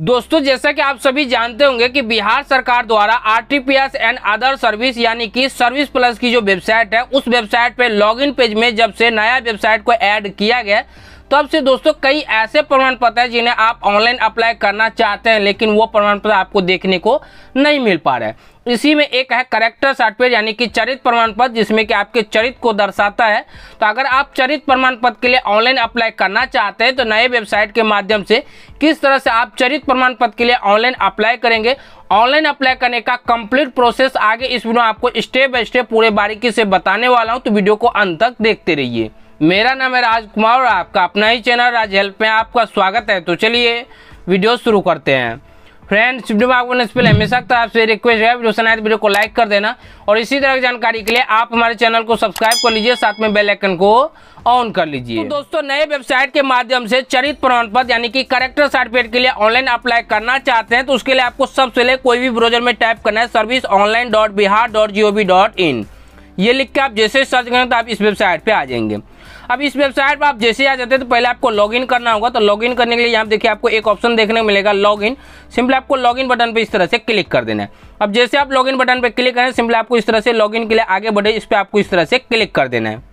दोस्तों जैसा कि आप सभी जानते होंगे कि बिहार सरकार द्वारा आरटीपीएस एंड अदर सर्विस यानी कि सर्विस प्लस की जो वेबसाइट है उस वेबसाइट पे लॉगिन पेज में जब से नया वेबसाइट को ऐड किया गया तब से दोस्तों कई ऐसे प्रमाण पत्र है जिन्हें आप ऑनलाइन अप्लाई करना चाहते हैं लेकिन वो प्रमाण पत्र आपको देखने को नहीं मिल पा रहा है इसी में एक है करेक्टर सर्टिफिकेट यानी कि चरित प्रमाण पत्र जिसमें कि आपके चरित को दर्शाता है तो अगर आप चरित प्रमाण पत्र के लिए ऑनलाइन अप्लाई करना चाहते हैं तो नए वेबसाइट के माध्यम से किस तरह से आप चरित प्रमाण पत्र के लिए ऑनलाइन अप्लाई करेंगे ऑनलाइन अप्लाई करने का कंप्लीट प्रोसेस आगे इस वीडियो आपको स्टेप बाय स्टेप पूरे बारीकी से बताने वाला हूँ तो वीडियो को अंत तक देखते रहिए मेरा नाम है राजकुमार और आपका अपना ही चैनल राज हेल्प में आपका स्वागत है तो चलिए वीडियो शुरू करते हैं फ्रेंड्स वीडियो में आपको स्पेल हमेशा तो आपसे रिक्वेस्ट है वीडियो सुनाए तो वीडियो को लाइक कर देना और इसी तरह की जानकारी के लिए आप हमारे चैनल को सब्सक्राइब कर लीजिए साथ में बेल आइकन को ऑन कर लीजिए तो दोस्तों नए वेबसाइट के माध्यम से चरित प्रमाण पत्र यानी कि करेक्टर सर्टिफिकेट के लिए ऑनलाइन अप्लाई करना चाहते हैं तो उसके लिए आपको सबसे पहले कोई भी ब्रोजर में टाइप करना है service online dot Bihar dot G O V dot in ये लिख के आप जैसे सर्च करें तो आप इस वेबसाइट पर आ जाएंगे अब इस वेबसाइट पर आप जैसे आ जाते हैं तो पहले आपको लॉगिन करना होगा तो लॉगिन करने के लिए यहाँ देखिए आपको एक ऑप्शन देखने को मिलेगा लॉगिन सिंपल आपको लॉगिन बटन पर इस तरह से क्लिक कर देना है अब जैसे आप लॉगिन बटन पर क्लिक करें सिंपल आपको इस तरह से लॉगिन के लिए आगे बढ़े इस पर आपको इस तरह से क्लिक कर देना है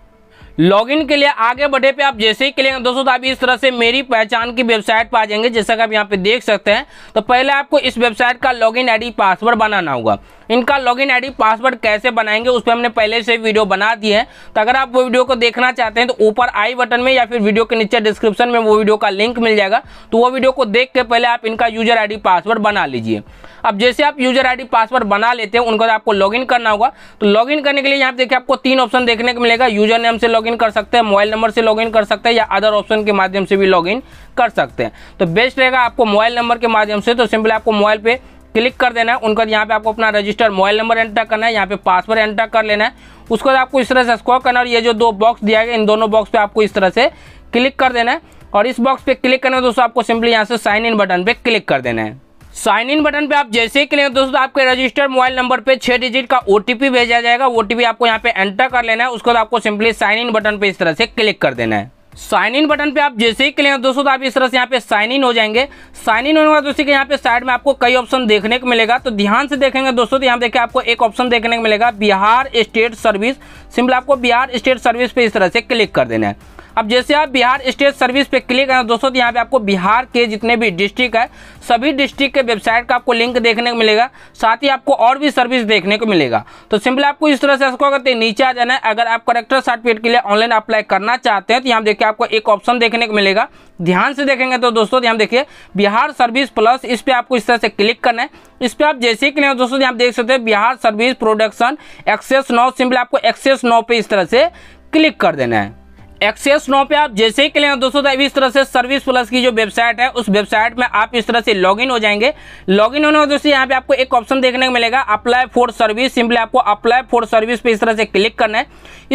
लॉगिन के लिए आगे बढ़े पे आप जैसे ही क्लिक दोस्तों तो आप इस तरह से मेरी पहचान की वेबसाइट पर आ जाएंगे जैसा कि आप यहाँ पे देख सकते हैं तो पहले आपको इस वेबसाइट का लॉगिन आईडी पासवर्ड बनाना होगा इनका लॉग इन पासवर्ड कैसे बनाएंगे उस पर हमने पहले से वीडियो बना दी है तो अगर आप वो वीडियो को देखना चाहते हैं तो ऊपर आई बटन में या फिर वीडियो के नीचे डिस्क्रिप्शन में वो वीडियो का लिंक मिल जाएगा तो वो वीडियो को देख के पहले आप इनका यूजर आई पासवर्ड बना लीजिए अब जैसे आप यूजर आईडी पासवर्ड बना लेते हैं उनको आपको लॉगिन करना होगा तो लॉगिन करने के लिए यहाँ देखिए आपको तीन ऑप्शन देखने को मिलेगा यूजर नेम से लॉगिन कर सकते हैं मोबाइल नंबर से लॉगिन कर सकते हैं या अदर ऑप्शन के माध्यम से भी लॉगिन कर सकते हैं तो बेस्ट रहेगा आपको मोबाइल नंबर के माध्यम से तो सिंपली आपको मोबाइल पे क्लिक कर देना है उनका यहाँ पे आपको अपना रजिस्टर मोबाइल नंबर एंटर करना है यहाँ पे पासवर्ड एंटर कर लेना है उसके बाद आपको इस तरह से स्कोर करना है और ये जो दो बॉक्स दिया गया इन दोनों बॉक्स पे आपको इस तरह से क्लिक कर देना है और इस बॉक्स पे क्लिक करना है दोस्तों आपको सिंपली यहाँ से साइन इन बटन पर क्लिक कर देना है साइन इन बटन पे आप जैसे ही क्लिक दोस्तों आपके रजिस्टर मोबाइल नंबर पे छह डिजिट का ओटीपी भेजा जाएगा ओटीपी आपको यहाँ पे एंटर कर लेना है उसके बाद आपको सिंपली साइन इन बटन पे इस तरह से क्लिक कर देना है साइन इन बटन पे आप जैसे ही क्लिक दोस्तों तो आप इस तरह से यहाँ पे साइन इन हो जाएंगे साइन इन होने दोस्तों के यहाँ पे साइड में आपको कई ऑप्शन देखने को मिलेगा तो ध्यान से देखेंगे दोस्तों तो यहाँ देखिए आपको एक ऑप्शन देखने को मिलेगा बिहार स्टेट सर्विस सिंपल आपको बिहार स्टेट सर्विस पे इस तरह से क्लिक कर देना है अब जैसे आप बिहार स्टेट सर्विस पे क्लिक करें दोस्तों तो यहाँ पे आपको बिहार के जितने भी डिस्ट्रिक्ट है सभी डिस्ट्रिक्ट के वेबसाइट का आपको लिंक देखने को मिलेगा साथ ही आपको और भी सर्विस देखने को मिलेगा तो सिंपली आपको इस तरह से इसको करते नीचे आ जाना है अगर आप करेक्टर सर्टिफिकेट के लिए ऑनलाइन अप्लाई करना चाहते हैं तो यहाँ देखिए आपको एक ऑप्शन देखने को मिलेगा ध्यान से देखेंगे तो दोस्तों तो यहाँ देखिए बिहार सर्विस प्लस इस पर आपको इस तरह से क्लिक करना है इस पर आप जैसे ही क्लिक दोस्तों तो यहाँ देख सकते हैं Bihar service production access now simply आपको एक्सेस नौ पे इस तरह से क्लिक कर देना है एक्सेस नो पे आप जैसे ही क्लिक दोस्तों तो इस तरह से सर्विस प्लस की जो वेबसाइट है उस वेबसाइट में आप इस तरह से लॉगिन हो जाएंगे लॉगिन होने दोस्तों यहाँ पे आपको एक ऑप्शन देखने को मिलेगा अप्लाई फॉर सर्विस सिंपली आपको अप्लाई फॉर सर्विस पे इस तरह से क्लिक करना है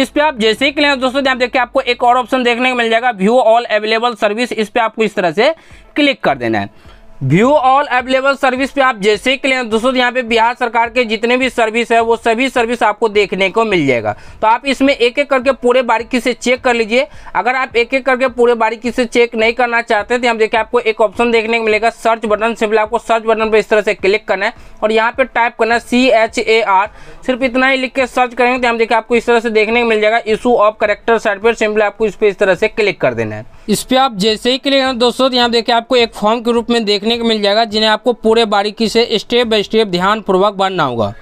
इस पर आप जैसे ही क्लिक दोस्तों तो यहाँ देखिए आपको एक और ऑप्शन देखने को मिल जाएगा व्यू ऑल अवेलेबल सर्विस इस पर आपको इस तरह से क्लिक कर देना है व्यू ऑल अवेलेबल सर्विस पे आप जैसे ही क्लिक दोस्तों यहाँ पे बिहार सरकार के जितने भी सर्विस है वो सभी सर्विस आपको देखने को मिल जाएगा तो आप इसमें एक एक करके पूरे बारीकी से चेक कर लीजिए अगर आप एक एक करके पूरे बारीकी से चेक नहीं करना चाहते तो यहाँ देखिए आपको एक ऑप्शन देखने को मिलेगा सर्च बटन सिंपल आपको सर्च बटन पर इस तरह से क्लिक करना है और यहाँ पे टाइप करना है सी एच ए आर सिर्फ इतना ही लिख के सर्च करेंगे तो हम देखिए आपको इस तरह से देखने को मिल जाएगा इशू ऑफ करेक्टर साइड पर सिंपल आपको इस पर इस तरह से क्लिक कर देना है इस पर आप जैसे ही क्लिक दोस्तों तो यहाँ देखिए आपको एक फॉर्म के रूप में देखने देखने को मिल जाएगा जिन्हें आपको पूरे बारीकी से स्टेप बाय स्टेप ध्यानपूर्वक बनना होगा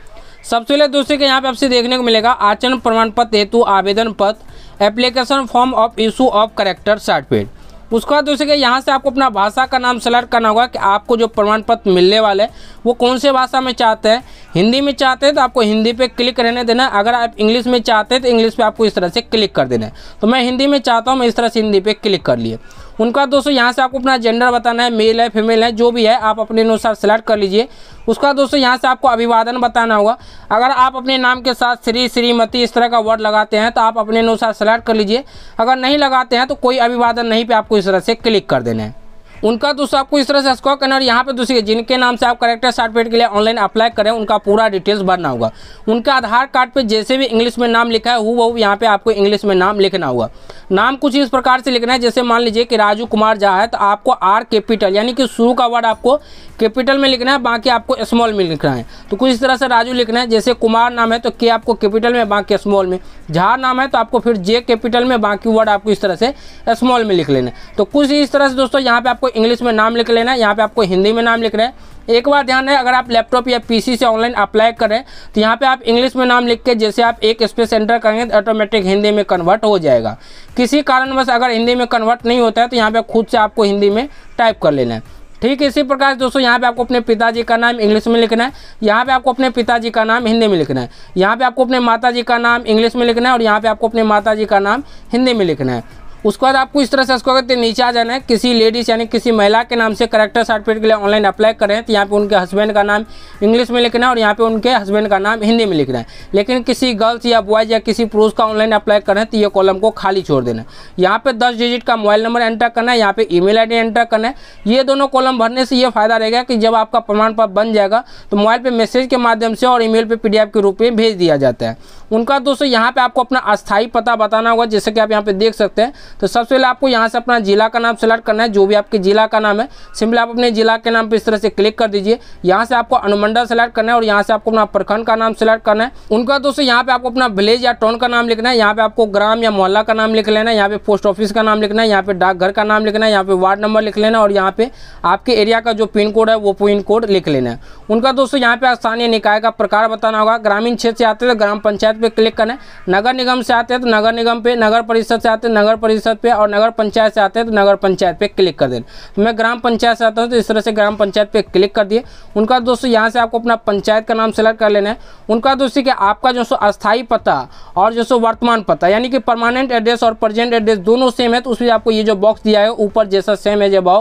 सबसे पहले दोस्तों के यहाँ पे आपसे देखने को मिलेगा आचरण प्रमाण पत्र हेतु आवेदन पत्र application form of issue of character certificate उसके बाद दोस्तों के यहाँ से आपको अपना भाषा का नाम सेलेक्ट करना होगा कि आपको जो प्रमाण पत्र मिलने वाला है वो कौन से भाषा में चाहते हैं हिंदी में चाहते हैं तो आपको हिंदी पे क्लिक रहने देना है अगर आप इंग्लिश में चाहते हैं तो इंग्लिश पे आपको इस तरह से क्लिक कर देना है तो मैं हिंदी में चाहता हूँ मैं इस तरह से हिंदी पे क्लिक कर लिए उनका दोस्तों यहाँ से आपको अपना जेंडर बताना है मेल है फीमेल है जो भी है आप अपने अनुसार सेलेक्ट कर लीजिए उसका दोस्तों यहाँ से आपको अभिवादन बताना होगा अगर आप अपने नाम के साथ श्री श्रीमती इस तरह का वर्ड लगाते हैं तो आप अपने अनुसार सेलेक्ट कर लीजिए अगर नहीं लगाते हैं तो कोई अभिवादन नहीं पे आपको इस तरह से क्लिक कर देना है उनका दोस्तों आपको इस तरह से स्कॉक करना और यहाँ पे दूसरी जिनके नाम से आप करेक्टर सर्टिफिकेट के लिए ऑनलाइन अप्लाई करें उनका पूरा डिटेल्स भरना होगा उनका आधार कार्ड पे जैसे भी इंग्लिश में नाम लिखा है हु वो यहाँ पे आपको इंग्लिश में नाम लिखना होगा नाम कुछ इस प्रकार से लिखना है जैसे मान लीजिए कि राजू कुमार जहा है तो आपको आर कैपिटल यानी कि शुरू का वर्ड आपको कैपिटल में लिखना है बाकी आपको स्मॉल में लिखना है तो कुछ इस तरह से राजू लिखना है जैसे कुमार नाम है तो के आपको कैपिटल में बाकी स्मॉल में झा नाम है तो आपको फिर जे कैपिटल में बाकी वर्ड आपको इस तरह से स्मॉल में लिख लेना है तो कुछ इस तरह से दोस्तों यहाँ पे आपको आपको इंग्लिश में नाम लिख लेना है यहाँ पे आपको हिंदी में नाम लिख रहे हैं एक बार ध्यान है अगर आप लैपटॉप या पीसी से ऑनलाइन अप्लाई करें तो यहाँ पे आप इंग्लिश में नाम लिख के जैसे आप एक स्पेस एंटर करेंगे तो ऑटोमेटिक हिंदी में कन्वर्ट हो जाएगा किसी कारणवश अगर हिंदी में कन्वर्ट नहीं होता है तो यहाँ पे खुद से आपको हिंदी में टाइप कर लेना है ठीक इसी प्रकार दोस्तों यहाँ पे आपको अपने पिताजी का नाम इंग्लिश में लिखना है यहाँ पे आपको अपने पिताजी का नाम हिंदी में लिखना है यहाँ पे आपको अपने माताजी का नाम इंग्लिश में लिखना है और यहाँ पे आपको अपने माताजी का नाम हिंदी में लिखना है उसके बाद आपको इस तरह से इसको अगर नीचे आ जाना है किसी लेडीज़ यानी किसी महिला के नाम से करेक्टर सर्टिफिकेट के लिए ऑनलाइन अप्लाई करें तो यहाँ पे उनके हस्बैंड का नाम इंग्लिश में लिखना है और यहाँ पे उनके हस्बैंड का नाम हिंदी में लिखना है लेकिन किसी गर्ल्स या बॉयज़ या किसी पुरुष का ऑनलाइन अप्लाई करें तो ये कॉलम को खाली छोड़ देना है यहाँ पर दस डिजिट का मोबाइल नंबर एंटर करना है यहाँ पर ई मेल एंटर करना है ये दोनों कॉलम भरने से ये फ़ायदा रहेगा कि जब आपका प्रमाण पत्र बन जाएगा तो मोबाइल पर मैसेज के माध्यम से और ई मेल पी के रूप में भेज दिया जाता है उनका दोस्तों यहाँ पर आपको अपना अस्थायी पता बताना होगा जैसे कि आप यहाँ पर देख सकते हैं तो सबसे पहले आपको यहाँ से अपना जिला का नाम सेलेक्ट करना है जो भी आपके जिला का नाम है सिंपली आप अपने जिला के नाम पर इस तरह से क्लिक कर दीजिए यहाँ से आपको अनुमंडल सेलेक्ट करना है और यहाँ से आपको अपना प्रखंड का नाम सेलेक्ट करना है उनका दोस्तों यहाँ पे आपको अपना विलेज या टाउन का नाम लिखना है यहाँ पे आपको ग्राम या मोहल्ला का नाम लिख लेना है यहाँ पे पोस्ट ऑफिस का नाम लिखना है यहाँ पे डाकघर का नाम लिखना है यहाँ पे वार्ड नंबर लिख लेना और यहाँ पे आपके एरिया का जो पिन कोड है वो पिन कोड लिख लेना है उनका दोस्तों यहाँ पे स्थानीय निकाय का प्रकार बताना होगा ग्रामीण क्षेत्र से आते हैं तो ग्राम पंचायत पे क्लिक करना है नगर निगम से आते हैं तो नगर निगम पे नगर परिषद से आते हैं नगर परिषद परिषद पे और नगर पंचायत से आते हैं तो नगर पंचायत पे क्लिक कर दे तो मैं ग्राम पंचायत से आता हूँ तो इस तरह से ग्राम पंचायत पे क्लिक कर दिए उनका दोस्तों यहाँ से आपको अपना पंचायत का नाम सेलेक्ट कर लेना है उनका दोस्तों कि आपका जो सो अस्थायी पता और जो सो वर्तमान पता यानी कि परमानेंट एड्रेस और प्रजेंट एड्रेस दोनों सेम है तो उसमें आपको ये जो बॉक्स दिया है ऊपर जैसा सेम है जब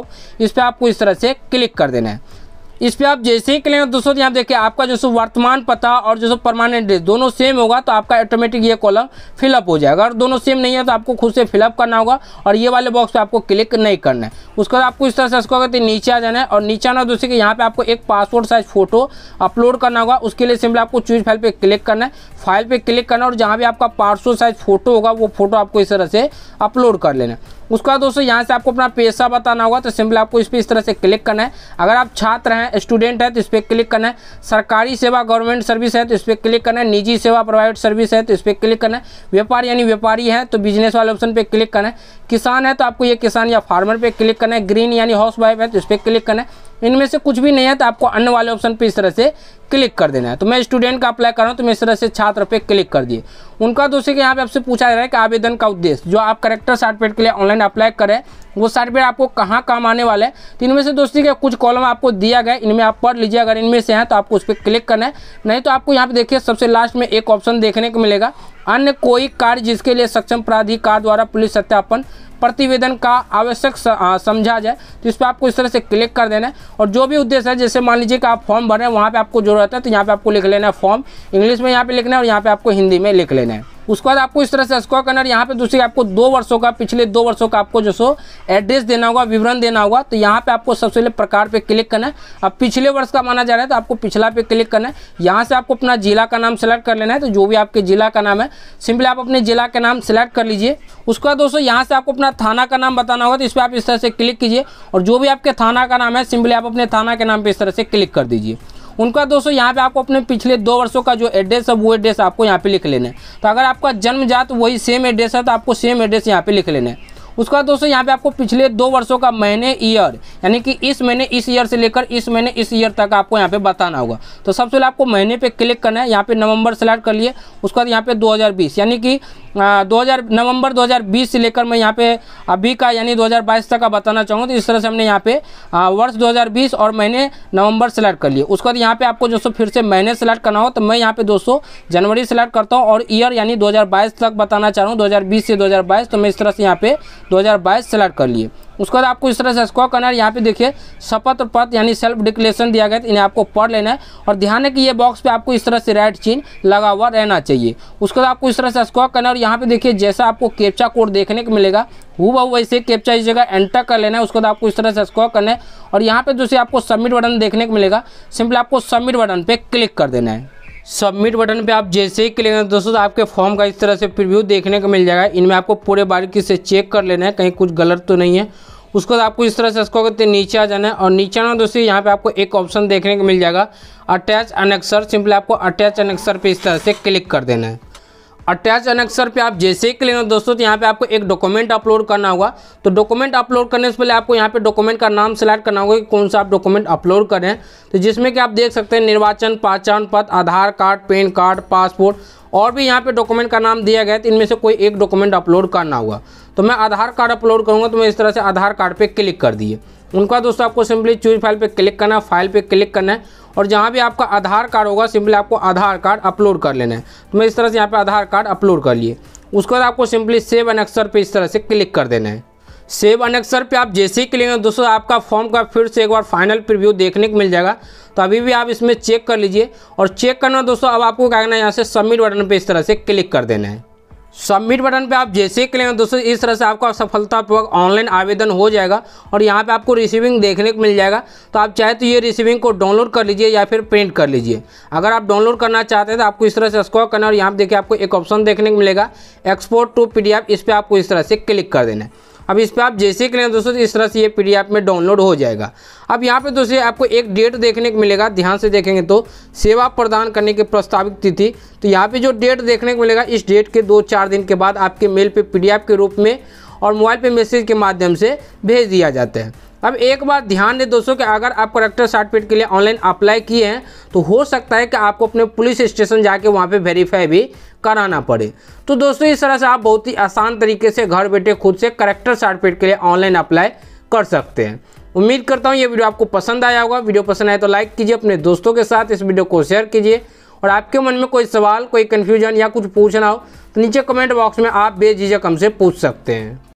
इस पर आपको इस तरह से क्लिक कर देना है इस पर आप जैसे ही क्लिक दोस्तों यहाँ देखिए आपका जो सो वर्तमान पता और जो सो परमानेंट एड्रेस दोनों सेम होगा तो आपका ऑटोमेटिक ये कॉलम फिलअप हो जाएगा और दोनों सेम नहीं है तो आपको खुद से फिलअप करना होगा और ये वाले बॉक्स पे आपको क्लिक नहीं करना है उसके बाद आपको इस तरह से इसको अगर नीचे आ जाना है और नीचे आना दोस्तों के यहाँ पर आपको एक पासपोर्ट साइज फोटो अपलोड करना होगा उसके लिए सिंपल आपको चूज फाइल पर क्लिक करना है फाइल पर क्लिक करना और जहाँ भी आपका पासपोर्ट साइज फोटो होगा वो फोटो आपको इस तरह से अपलोड कर लेना उसके बाद दोस्तों यहाँ से आपको अपना पैसा बताना होगा तो सिंपल आपको इस पर इस तरह से क्लिक करना है अगर आप छात्र हैं स्टूडेंट हैं तो इस पर क्लिक करना है सरकारी सेवा गवर्नमेंट सर्विस है तो इस पर क्लिक करना है निजी सेवा प्राइवेट सर्विस है तो इस पर क्लिक करना है व्यापार यानी व्यापारी है तो बिजनेस वाले ऑप्शन पर क्लिक करना है किसान है तो आपको ये किसान या फार्मर पर क्लिक करना है ग्रीन यानी हाउस वाइफ है तो इस पर क्लिक करना है इनमें से कुछ भी नहीं है तो आपको अन्य वाले ऑप्शन पे इस तरह से क्लिक कर देना है तो मैं स्टूडेंट का अप्लाई कर रहा हूँ तो मैं इस तरह से छात्र पे क्लिक कर दिए उनका दोस्तों यहाँ पे आपसे पूछा जा रहा है कि आवेदन का उद्देश्य जो आप करेक्टर सर्टिफिकेट के लिए ऑनलाइन अप्लाई करें वो सर्टिफिकेट आपको कहाँ काम आने वाला है तो इनमें से दोस्ती के कुछ कॉलम आपको दिया गया इनमें आप पढ़ लीजिए अगर इनमें से हैं तो आपको उस पर क्लिक करना है नहीं तो आपको यहाँ पे देखिए सबसे लास्ट में एक ऑप्शन देखने को मिलेगा अन्य कोई कार्य जिसके लिए सक्षम प्राधिकार द्वारा पुलिस सत्यापन प्रतिवेदन का आवश्यक समझा जाए तो इस पर आपको इस तरह से क्लिक कर देना है और जो भी उद्देश्य है जैसे मान लीजिए कि आप फॉर्म भर रहे हैं वहाँ पर आपको जरूरत है तो यहाँ पर आपको लिख लेना है फॉर्म इंग्लिश में यहाँ पर लिखना है और यहाँ पर आपको हिंदी में लिख लेना है उसके बाद आपको इस तरह से स्क्वायर करना यहाँ पे दूसरी आपको दो वर्षों का पिछले दो वर्षों का आपको जो सो एड्रेस देना होगा विवरण देना होगा तो यहाँ पे आपको सबसे पहले प्रकार पे क्लिक करना है अब पिछले वर्ष का माना जा रहा है तो आपको पिछला पे क्लिक करना है यहाँ से आपको अपना जिला का नाम सेलेक्ट कर लेना है तो जो भी आपके जिला का नाम है सिंपली आप अपने जिला का नाम सेलेक्ट कर लीजिए उसके बाद दोस्तों यहाँ से आपको अपना थाना का नाम बताना होगा तो इस पर आप इस तरह से क्लिक कीजिए और जो भी आपके थाना का नाम है सिंपली आप अपने थाना के नाम पर इस तरह से क्लिक कर दीजिए उनका दोस्तों यहाँ पे आपको अपने पिछले दो वर्षों का जो एड्रेस है वो एड्रेस आपको यहाँ पे लिख लेना है तो अगर आपका जन्म जात वही सेम एड्रेस है तो आपको सेम एड्रेस यहाँ पे लिख लेना है उसके बाद दोस्तों यहाँ पे आपको पिछले दो वर्षों का महीने ईयर यानी कि इस महीने इस ईयर से लेकर इस महीने इस ईयर तक आपको यहाँ पे बताना होगा तो सबसे पहले आपको महीने पे क्लिक करना है यहाँ पे नवंबर सेलेक्ट कर लिए उसके बाद यहाँ पे 2020 यानी कि दो हज़ार नवंबर 2020 से लेकर मैं यहाँ पे अभी का यानी 2022 तक का बताना चाहूँगा तो इस तरह से हमने यहाँ पे वर्ष 2020 और महीने नवंबर सेलेक्ट कर लिए उसके बाद यहाँ पे आपको दोस्तों फिर से महीने सेलेक्ट करना हो तो मैं यहाँ पे दोस्तों जनवरी सेलेक्ट करता हूँ और ईयर यानी 2022 तक बताना चाह रहा हूँ दो से 2022 तो मैं इस तरह से यहाँ पे 2022 सेलेक्ट कर लिए उसके बाद आपको इस तरह से स्कॉ करना है यहाँ पे देखिए शपथ और यानी सेल्फ डिक्लेरेशन दिया गया था इन्हें आपको पढ़ लेना है और ध्यान है कि ये बॉक्स पे आपको इस तरह से राइट चिन्ह लगा हुआ रहना चाहिए उसके बाद आपको इस तरह से स्कॉ करना है और यहाँ पे देखिए जैसा आपको कैप्चा कोड देखने को मिलेगा वो बहु वैसे कैप्चा इस जगह एंटर कर लेना है उसके बाद आपको इस तरह से स्कॉ करना है और यहाँ पर जैसे आपको सबमिट बटन देखने को मिलेगा सिंपली आपको सबमिट बटन पर क्लिक कर देना है सबमिट बटन पे आप जैसे ही क्लिक करें दोस्तों तो आपके फॉर्म का इस तरह से प्रिव्यू देखने को मिल जाएगा इनमें आपको पूरे बारीकी से चेक कर लेना है कहीं कुछ गलत तो नहीं है उसको आपको इस तरह से इसको करते नीचे आ जाना है और नीचे आना दोस्तों यहाँ पे आपको एक ऑप्शन देखने को मिल जाएगा अटैच अनेक्सर सिंपली आपको अटैच अनेक्सर पे इस तरह से क्लिक कर देना है अटैच अनेक्सर पे आप जैसे ही क्लिक दोस्तों तो यहाँ पे आपको एक डॉक्यूमेंट अपलोड करना होगा तो डॉक्यूमेंट अपलोड करने से पहले आपको यहाँ पे डॉक्यूमेंट का नाम सेलेक्ट करना होगा कि कौन सा आप डॉक्यूमेंट अपलोड करें तो जिसमें कि आप देख सकते हैं निर्वाचन पहचान पत्र Aadhaar card PAN card passport और भी यहाँ पे डॉक्यूमेंट का नाम दिया गया है तो इनमें से कोई एक डॉक्यूमेंट अपलोड करना होगा तो मैं आधार कार्ड अपलोड करूँगा तो मैं इस तरह से आधार कार्ड पर क्लिक कर दिए उनका दोस्तों आपको सिंपली चूज फाइल पर क्लिक करना है फाइल पर क्लिक करना है और जहाँ भी आपका आधार कार्ड होगा सिंपली आपको आधार कार्ड अपलोड कर लेना है तो मैं इस तरह से यहाँ पर आधार कार्ड अपलोड कर लिए उसके बाद आपको सिंपली सेव अनेक्सर पर इस तरह से क्लिक कर देना है सेव अनेक्सर पे आप जैसे ही क्लिक दोस्तों आपका फॉर्म का फिर से एक बार फाइनल प्रीव्यू देखने को मिल जाएगा तो अभी भी आप इसमें चेक कर लीजिए और चेक करना दोस्तों अब आपको क्या करना है यहाँ से सबमिट बटन पे इस तरह से क्लिक कर देना है सबमिट बटन पे आप जैसे ही क्लिक दोस्तों इस तरह से आपका सफलतापूर्वक ऑनलाइन आवेदन हो जाएगा और यहाँ पे आपको रिसीविंग देखने को मिल जाएगा तो आप चाहे तो ये रिसीविंग को डाउनलोड कर लीजिए या फिर प्रिंट कर लीजिए अगर आप डाउनलोड करना चाहते हैं तो आपको इस तरह से स्क्रॉल करना और यहाँ पर देखिए आपको एक ऑप्शन देखने को मिलेगा एक्सपोर्ट टू पी इस पर आपको इस तरह से क्लिक कर देना है अब इस पर आप जैसे क्लिक दोस्तों तो इस तरह से ये पी में डाउनलोड हो जाएगा अब यहाँ पे दोस्तों आपको एक डेट देखने को मिलेगा ध्यान से देखेंगे तो सेवा प्रदान करने की प्रस्तावित तिथि तो यहाँ पे जो डेट देखने को मिलेगा इस डेट के दो चार दिन के बाद आपके मेल पे पी के रूप में और मोबाइल पे मैसेज के माध्यम से भेज दिया जाता है अब एक बात ध्यान दें दोस्तों कि अगर आप करेक्टर सर्टिफिकेट के लिए ऑनलाइन अप्लाई किए हैं तो हो सकता है कि आपको अपने पुलिस स्टेशन जाके वहाँ पे वेरीफाई भी कराना पड़े तो दोस्तों इस तरह से आप बहुत ही आसान तरीके से घर बैठे खुद से करेक्टर सर्टिफिकेट के लिए ऑनलाइन अप्लाई कर सकते हैं उम्मीद करता हूँ ये वीडियो आपको पसंद आया होगा वीडियो पसंद आए तो लाइक कीजिए अपने दोस्तों के साथ इस वीडियो को शेयर कीजिए और आपके मन में कोई सवाल कोई कन्फ्यूजन या कुछ पूछना हो तो नीचे कमेंट बॉक्स में आप बेझिझक हमसे पूछ सकते हैं